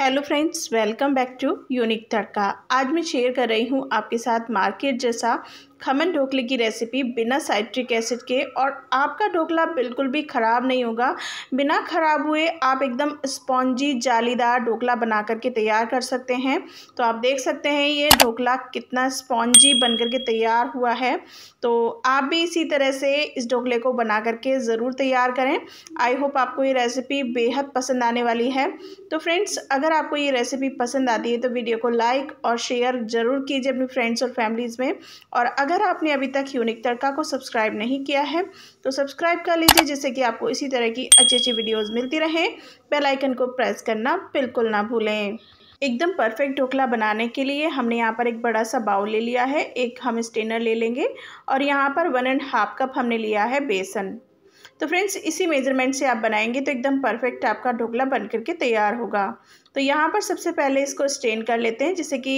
hello friends welcome back to Unique Tadka आज मैं share कर रही हूँ आपके साथ मार्केट जैसा खमन ढोकले की रेसिपी बिना साइट्रिक एसिड के और आपका ढोकला बिल्कुल भी ख़राब नहीं होगा बिना ख़राब हुए आप एकदम स्पॉन्जी जालीदार ढोकला बना करके तैयार कर सकते हैं तो आप देख सकते हैं ये ढोकला कितना स्पॉन्जी बन करके तैयार हुआ है तो आप भी इसी तरह से इस ढोकले को बना करके ज़रूर तैयार करें आई होप आपको ये रेसिपी बेहद पसंद आने वाली है तो फ्रेंड्स अगर आपको ये रेसिपी पसंद आती है तो वीडियो को लाइक और शेयर ज़रूर कीजिए अपनी फ्रेंड्स और फैमिलीज़ में और अगर अगर आपने अभी तक यूनिक तड़का को सब्सक्राइब नहीं किया है तो सब्सक्राइब कर लीजिए जिससे कि आपको इसी तरह की अच्छी अच्छी वीडियोज़ मिलती रहें बेल आइकन को प्रेस करना बिल्कुल ना भूलें एकदम परफेक्ट ढोकला बनाने के लिए हमने यहाँ पर एक बड़ा सा बाउल ले लिया है एक हम स्टेनर ले लेंगे और यहाँ पर वन एंड हाफ कप हमने लिया है बेसन तो फ्रेंड्स इसी मेजरमेंट से आप बनाएंगे तो एकदम परफेक्ट आपका ढोकला बन करके तैयार होगा तो यहाँ पर सबसे पहले इसको स्टेन कर लेते हैं जिससे कि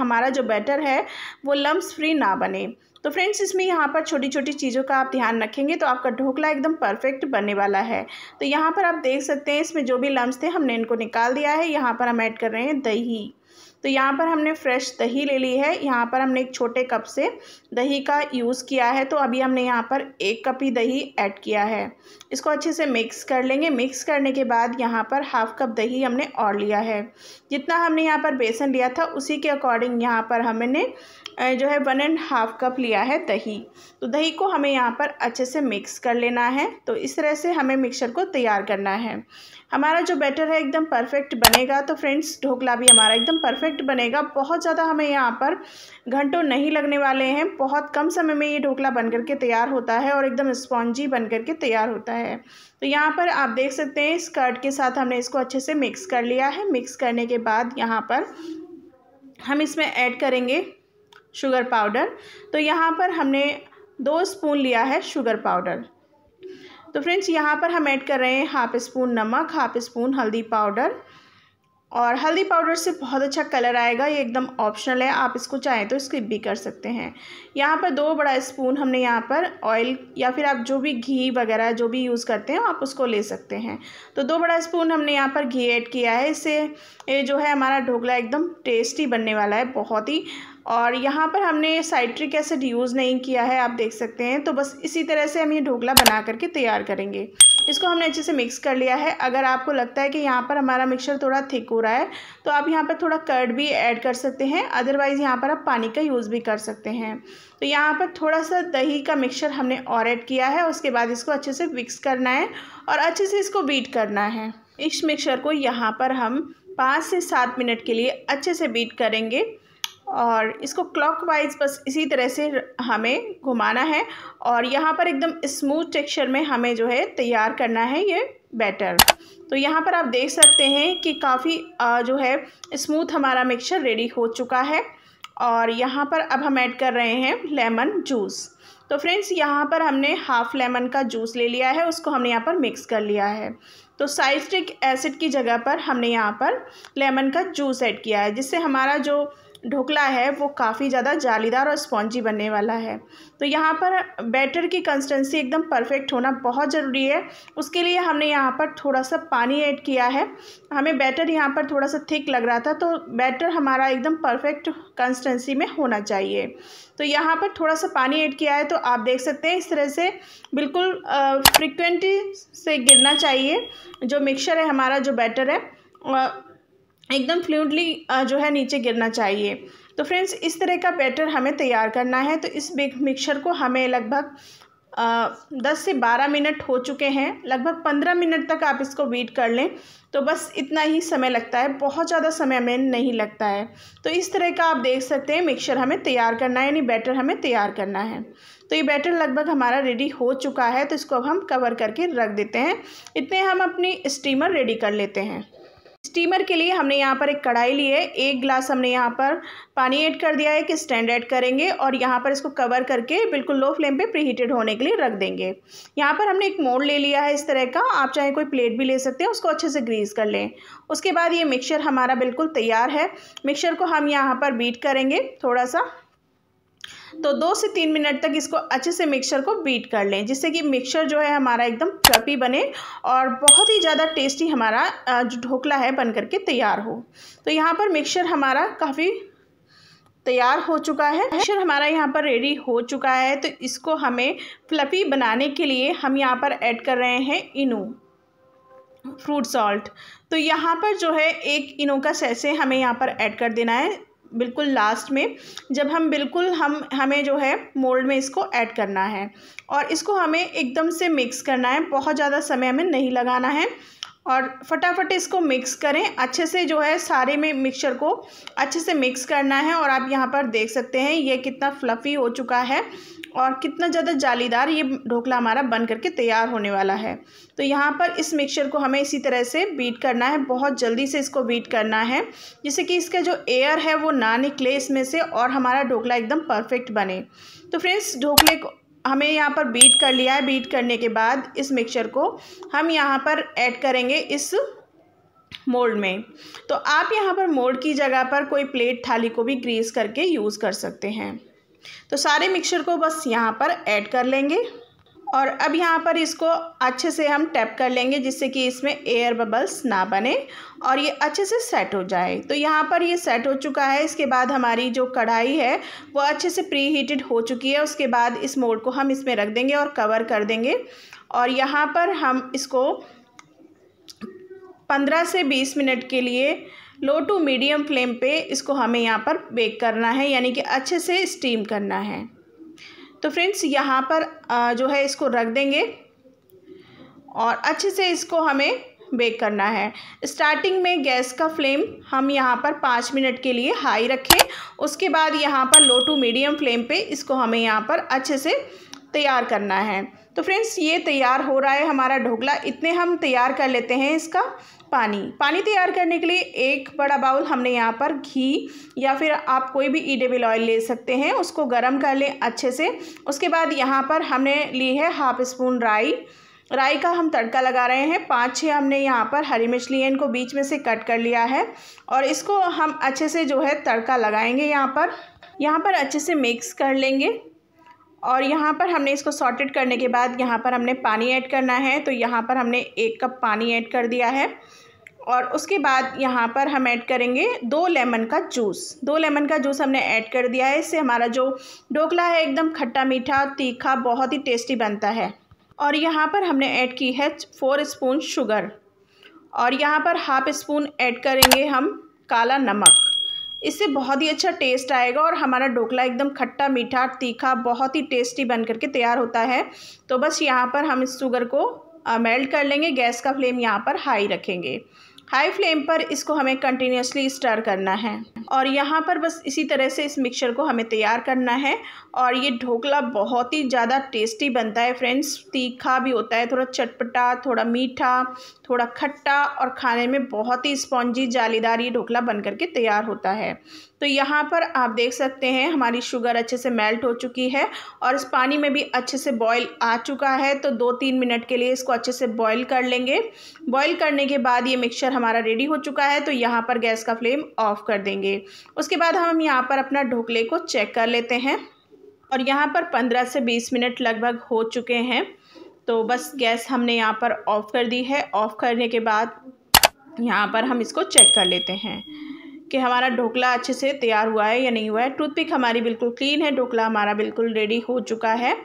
हमारा जो बैटर है वो लम्ब्स फ्री ना बने तो फ्रेंड्स इसमें यहाँ पर छोटी छोटी चीज़ों का आप ध्यान रखेंगे तो आपका ढोकला एकदम परफेक्ट बनने वाला है तो यहाँ पर आप देख सकते हैं इसमें जो भी लम्ब थे हमने इनको निकाल दिया है यहाँ पर हम ऐड कर रहे हैं दही तो यहाँ पर हमने फ्रेश दही ले ली है यहाँ पर हमने एक छोटे कप से दही का यूज़ किया है तो अभी हमने यहाँ पर एक कप ही दही ऐड किया है इसको अच्छे से मिक्स कर लेंगे मिक्स करने के बाद यहाँ पर हाफ़ कप दही हमने और लिया है जितना हमने यहाँ पर बेसन लिया था उसी के अकॉर्डिंग यहाँ पर हमने जो है वन एंड हाफ कप लिया है दही तो दही को हमें यहाँ पर अच्छे से मिक्स कर लेना है तो इस तरह से हमें मिक्सचर को तैयार करना है हमारा जो बैटर है एकदम परफेक्ट बनेगा तो फ्रेंड्स ढोकला भी हमारा एकदम परफेक्ट परफेक्ट बनेगा बहुत ज़्यादा हमें यहाँ पर घंटों नहीं लगने वाले हैं बहुत कम समय में ये ढोकला बन करके तैयार होता है और एकदम स्पॉन्जी बन करके तैयार होता है तो यहाँ पर आप देख सकते हैं इस कर्ड के साथ हमने इसको अच्छे से मिक्स कर लिया है मिक्स करने के बाद यहाँ पर हम इसमें ऐड करेंगे शुगर पाउडर तो यहाँ पर हमने दो स्पून लिया है शुगर पाउडर तो फ्रेंड्स यहाँ पर हम ऐड कर रहे हैं हाफ स्पून नमक हाफ स्पून हल्दी पाउडर और हल्दी पाउडर से बहुत अच्छा कलर आएगा ये एकदम ऑप्शनल है आप इसको चाहें तो स्किप भी कर सकते हैं यहाँ पर दो बड़ा स्पून हमने यहाँ पर ऑयल या फिर आप जो भी घी वगैरह जो भी यूज़ करते हैं आप उसको ले सकते हैं तो दो बड़ा स्पून हमने यहाँ पर घी ऐड किया है इससे ये जो है हमारा ढोकला एकदम टेस्टी बनने वाला है बहुत ही और यहाँ पर हमने साइट्रिक एसिड यूज़ नहीं किया है आप देख सकते हैं तो बस इसी तरह से हम ये ढोकला बना करके तैयार करेंगे इसको हमने अच्छे से मिक्स कर लिया है अगर आपको लगता है कि यहाँ पर हमारा मिक्सचर थोड़ा थिक हो रहा है तो आप यहाँ पर थोड़ा कर्ड भी ऐड कर सकते हैं अदरवाइज़ यहाँ पर आप पानी का यूज़ भी कर सकते हैं तो यहाँ पर थोड़ा सा दही का मिक्सचर हमने और ऐड किया है उसके बाद इसको अच्छे से मिक्स करना है और अच्छे से इसको बीट करना है इस मिक्सचर को यहाँ पर हम पाँच से सात मिनट के लिए अच्छे से बीट करेंगे और इसको क्लॉकवाइज बस इसी तरह से हमें घुमाना है और यहाँ पर एकदम स्मूथ टेक्सचर में हमें जो है तैयार करना है ये बैटर तो यहाँ पर आप देख सकते हैं कि काफ़ी जो है स्मूथ हमारा मिक्सचर रेडी हो चुका है और यहाँ पर अब हम ऐड कर रहे हैं लेमन जूस तो फ्रेंड्स यहाँ पर हमने हाफ लेमन का जूस ले लिया है उसको हमने यहाँ पर मिक्स कर लिया है तो साइट्रिक एसिड की जगह पर हमने यहाँ पर लेमन का जूस ऐड किया है जिससे हमारा जो ढोकला है वो काफ़ी ज़्यादा जालीदार और स्पॉन्जी बनने वाला है तो यहाँ पर बैटर की कंसिस्टेंसी एकदम परफेक्ट होना बहुत ज़रूरी है उसके लिए हमने यहाँ पर थोड़ा सा पानी ऐड किया है हमें बैटर यहाँ पर थोड़ा सा थिक लग रहा था तो बैटर हमारा एकदम परफेक्ट कंसिस्टेंसी में होना चाहिए तो यहाँ पर थोड़ा सा पानी ऐड किया है तो आप देख सकते हैं इस तरह से बिल्कुल फ्रिक्वेंटली से गिरना चाहिए जो मिक्सचर है हमारा जो बैटर है एकदम फ्लूडली जो है नीचे गिरना चाहिए तो फ्रेंड्स इस तरह का बैटर हमें तैयार करना है तो इस मिक्सर को हमें लगभग दस से बारह मिनट हो चुके हैं लगभग पंद्रह मिनट तक आप इसको वेट कर लें तो बस इतना ही समय लगता है बहुत ज़्यादा समय हमें नहीं लगता है तो इस तरह का आप देख सकते हैं मिक्सर हमें तैयार करना है यानी बैटर हमें तैयार करना है तो ये बैटर लगभग हमारा रेडी हो चुका है तो इसको अब हम कवर करके रख देते हैं इतने हम अपनी स्टीमर रेडी कर लेते हैं स्टीमर के लिए हमने यहाँ पर एक कढ़ाई ली है एक ग्लास हमने यहाँ पर पानी ऐड कर दिया है कि स्टैंड ऐड करेंगे और यहाँ पर इसको कवर करके बिल्कुल लो फ्लेम पे प्रीहीटेड होने के लिए रख देंगे यहाँ पर हमने एक मोड़ ले लिया है इस तरह का आप चाहे कोई प्लेट भी ले सकते हैं उसको अच्छे से ग्रीस कर लें उसके बाद ये मिक्सर हमारा बिल्कुल तैयार है मिक्सर को हम यहाँ पर बीट करेंगे थोड़ा सा तो दो से तीन मिनट तक इसको अच्छे से मिक्सर को बीट कर लें जिससे कि मिक्सर जो है हमारा एकदम फ्लपी बने और बहुत ही ज़्यादा टेस्टी हमारा जो ढोकला है बन करके तैयार हो तो यहाँ पर मिक्सर हमारा काफ़ी तैयार हो चुका है मिक्सर हमारा यहाँ पर रेडी हो चुका है तो इसको हमें फ्लपी बनाने के लिए हम यहाँ पर ऐड कर रहे हैं इनो फ्रूट सॉल्ट तो यहाँ पर जो है एक इनो का सैसे हमें यहाँ पर ऐड कर देना है बिल्कुल लास्ट में जब हम बिल्कुल हम हमें जो है मोल्ड में इसको ऐड करना है और इसको हमें एकदम से मिक्स करना है बहुत ज़्यादा समय हमें नहीं लगाना है और फटाफट इसको मिक्स करें अच्छे से जो है सारे में मिक्सचर को अच्छे से मिक्स करना है और आप यहाँ पर देख सकते हैं ये कितना फ्लफ़ी हो चुका है और कितना ज़्यादा जालीदार ये ढोकला हमारा बन करके तैयार होने वाला है तो यहाँ पर इस मिक्सचर को हमें इसी तरह से बीट करना है बहुत जल्दी से इसको बीट करना है जिससे कि इसका जो एयर है वो ना निकले इसमें से और हमारा ढोकला एकदम परफेक्ट बने तो फ्रेंड्स ढोकले को हमें यहाँ पर बीट कर लिया है बीट करने के बाद इस मिक्सचर को हम यहाँ पर ऐड करेंगे इस मोल्ड में तो आप यहाँ पर मोल्ड की जगह पर कोई प्लेट थाली को भी ग्रीस करके यूज़ कर सकते हैं तो सारे मिक्सचर को बस यहाँ पर ऐड कर लेंगे और अब यहाँ पर इसको अच्छे से हम टैप कर लेंगे जिससे कि इसमें एयर बबल्स ना बने और ये अच्छे से सेट हो जाए तो यहाँ पर ये सेट हो चुका है इसके बाद हमारी जो कढ़ाई है वो अच्छे से प्री हीटेड हो चुकी है उसके बाद इस मोड को हम इसमें रख देंगे और कवर कर देंगे और यहाँ पर हम इसको पंद्रह से बीस मिनट के लिए लो टू मीडियम फ्लेम पे इसको हमें यहाँ पर बेक करना है यानी कि अच्छे से स्टीम करना है तो फ्रेंड्स यहाँ पर जो है इसको रख देंगे और अच्छे से इसको हमें बेक करना है स्टार्टिंग में गैस का फ्लेम हम यहाँ पर पाँच मिनट के लिए हाई रखें उसके बाद यहाँ पर लो टू मीडियम फ्लेम पे इसको हमें यहाँ पर अच्छे से तैयार करना है तो फ्रेंड्स ये तैयार हो रहा है हमारा ढोकला इतने हम तैयार कर लेते हैं इसका पानी पानी तैयार करने के लिए एक बड़ा बाउल हमने यहाँ पर घी या फिर आप कोई भी ईडेबल e ऑयल ले सकते हैं उसको गर्म कर लें अच्छे से उसके बाद यहाँ पर हमने ली है हाफ स्पून राई राई का हम तड़का लगा रहे हैं पाँच छः हमने यहाँ पर हरी मिर्च लिए इनको बीच में से कट कर लिया है और इसको हम अच्छे से जो है तड़का लगाएंगे यहाँ पर यहाँ पर अच्छे से मिक्स कर लेंगे और यहाँ पर हमने इसको सॉर्टेड करने के बाद यहाँ पर हमने पानी ऐड करना है तो यहाँ पर हमने एक कप पानी ऐड कर दिया है और उसके बाद यहाँ पर हम ऐड करेंगे दो लेमन का जूस दो लेमन का जूस हमने ऐड कर दिया है इससे हमारा जो ढोकला है एकदम खट्टा मीठा तीखा बहुत ही टेस्टी बनता है और यहाँ पर हमने ऐड की है फोर स्पून शुगर और यहाँ पर हाफ स्पून ऐड करेंगे हम काला नमक इससे बहुत ही अच्छा टेस्ट आएगा और हमारा ढोकला एकदम खट्टा मीठा तीखा बहुत ही टेस्टी बन करके तैयार होता है तो बस यहाँ पर हम इस शुगर को मेल्ट कर लेंगे गैस का फ्लेम यहाँ पर हाई रखेंगे हाई फ्लेम पर इसको हमें कंटिन्यूसली स्टर करना है और यहाँ पर बस इसी तरह से इस मिक्सचर को हमें तैयार करना है और ये ढोकला बहुत ही ज़्यादा टेस्टी बनता है फ्रेंड्स तीखा भी होता है थोड़ा चटपटा थोड़ा मीठा थोड़ा खट्टा और खाने में बहुत ही स्पॉन्जी जालीदार ये ढोकला बन करके तैयार होता है तो यहाँ पर आप देख सकते हैं हमारी शुगर अच्छे से मेल्ट हो चुकी है और इस पानी में भी अच्छे से बॉईल आ चुका है तो दो तीन मिनट के लिए इसको अच्छे से बॉईल कर लेंगे बॉईल करने के बाद ये मिक्सचर हमारा रेडी हो चुका है तो यहाँ पर गैस का फ्लेम ऑफ कर देंगे उसके बाद हम यहाँ पर अपना ढोकले को चेक कर लेते हैं और यहाँ पर पंद्रह से बीस मिनट लगभग हो चुके हैं तो बस गैस हमने यहाँ पर ऑफ़ कर दी है ऑफ़ करने के बाद यहाँ पर हम इसको चेक कर लेते हैं कि हमारा ढोकला अच्छे से तैयार हुआ है या नहीं हुआ है टूथपिक हमारी बिल्कुल क्लीन है ढोकला हमारा बिल्कुल रेडी हो चुका है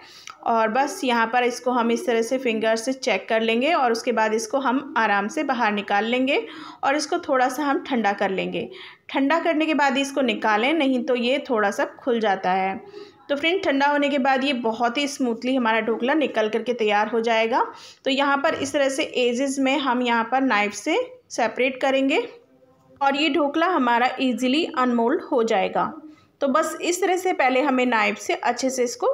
और बस यहाँ पर इसको हम इस तरह से फिंगर से चेक कर लेंगे और उसके बाद इसको हम आराम से बाहर निकाल लेंगे और इसको थोड़ा सा हम ठंडा कर लेंगे ठंडा करने के बाद इसको निकालें नहीं तो ये थोड़ा सा खुल जाता है तो फ्रेंड ठंडा होने के बाद ये बहुत ही स्मूथली हमारा ढोकला निकल करके तैयार हो जाएगा तो यहाँ पर इस तरह से एजेस में हम यहाँ पर नाइफ से सेपरेट करेंगे और ये ढोकला हमारा इजीली अनमोल्ड हो जाएगा तो बस इस तरह से पहले हमें नाइफ से अच्छे से इसको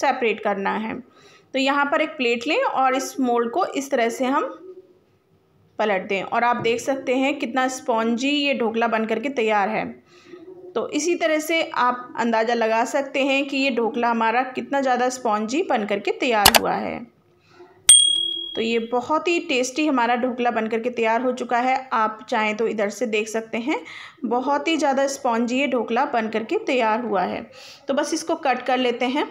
सेपरेट करना है तो यहाँ पर एक प्लेट लें और इस मोल्ड को इस तरह से हम पलट दें और आप देख सकते हैं कितना स्पॉन्जी ये ढोकला बन करके तैयार है तो इसी तरह से आप अंदाज़ा लगा सकते हैं कि ये ढोकला हमारा कितना ज़्यादा स्पॉन्जी बन करके तैयार हुआ है तो ये बहुत ही टेस्टी हमारा ढोकला बन करके तैयार हो चुका है आप चाहें तो इधर से देख सकते हैं बहुत ही ज़्यादा स्पॉन्जी ये ढोकला बन करके तैयार हुआ है तो बस इसको कट कर लेते हैं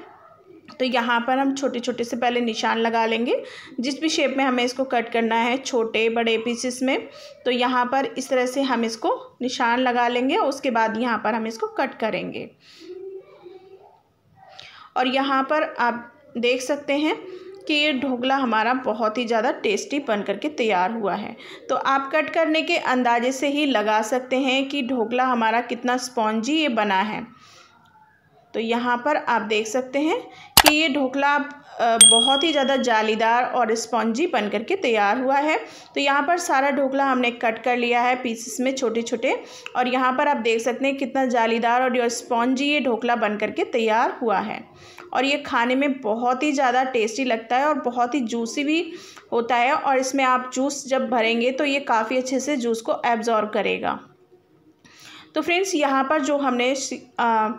तो यहाँ पर हम छोटे छोटे से पहले निशान लगा लेंगे जिस भी शेप में हमें इसको कट करना है छोटे बड़े पीसेस में तो यहाँ पर इस तरह से हम इसको निशान लगा लेंगे और उसके बाद यहाँ पर हम इसको कट करेंगे और यहाँ पर आप देख सकते हैं कि ये ढोकला हमारा बहुत ही ज़्यादा टेस्टी बन करके तैयार हुआ है तो आप कट करने के अंदाजे से ही लगा सकते हैं कि ढोकला हमारा कितना स्पॉन्जी ये बना है तो यहाँ पर आप देख सकते हैं कि ये ढोकला बहुत ही ज़्यादा जालीदार और स्पॉन्जी बन करके तैयार हुआ है तो यहाँ पर सारा ढोकला हमने कट कर लिया है पीसेस में छोटे छोटे और यहाँ पर आप देख सकते हैं कितना जालीदार और स्पॉन्जी ये ढोकला बन करके तैयार हुआ है और ये खाने में बहुत ही ज़्यादा टेस्टी लगता है और बहुत ही जूसी भी होता है और इसमें आप जूस जब भरेंगे तो ये काफ़ी अच्छे से जूस को एब्जॉर्व करेगा तो फ्रेंड्स यहाँ पर जो हमने आ,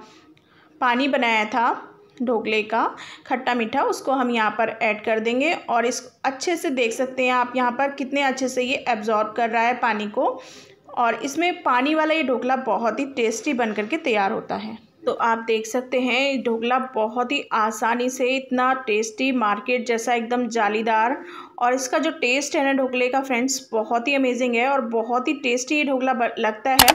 पानी बनाया था ढोकले का खट्टा मीठा उसको हम यहाँ पर ऐड कर देंगे और इस अच्छे से देख सकते हैं आप यहाँ पर कितने अच्छे से ये एब्ज़ॉर्ब कर रहा है पानी को और इसमें पानी वाला ये ढोकला बहुत ही टेस्टी बन करके तैयार होता है तो आप देख सकते हैं ढोकला बहुत ही आसानी से इतना टेस्टी मार्केट जैसा एकदम जालीदार और इसका जो टेस्ट है ना ढोकले का फ्रेंड्स बहुत ही अमेजिंग है और बहुत ही टेस्टी ये ढोकला लगता है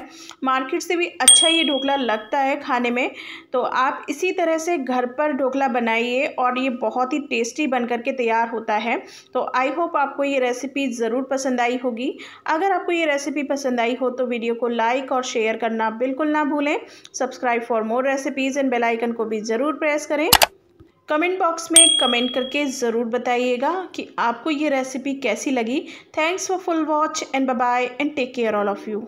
मार्केट से भी अच्छा ये ढोकला लगता है खाने में तो आप इसी तरह से घर पर ढोकला बनाइए और ये बहुत ही टेस्टी बन करके तैयार होता है तो आई होप आपको ये रेसिपी ज़रूर पसंद आई होगी अगर आपको ये रेसिपी पसंद आई हो तो वीडियो को लाइक और शेयर करना बिल्कुल ना भूलें subscribe for more recipes and bell icon को भी ज़रूर प्रेस करें कमेंट बॉक्स में कमेंट करके ज़रूर बताइएगा कि आपको ये रेसिपी कैसी लगी thanks for full watch and bye and take care all of you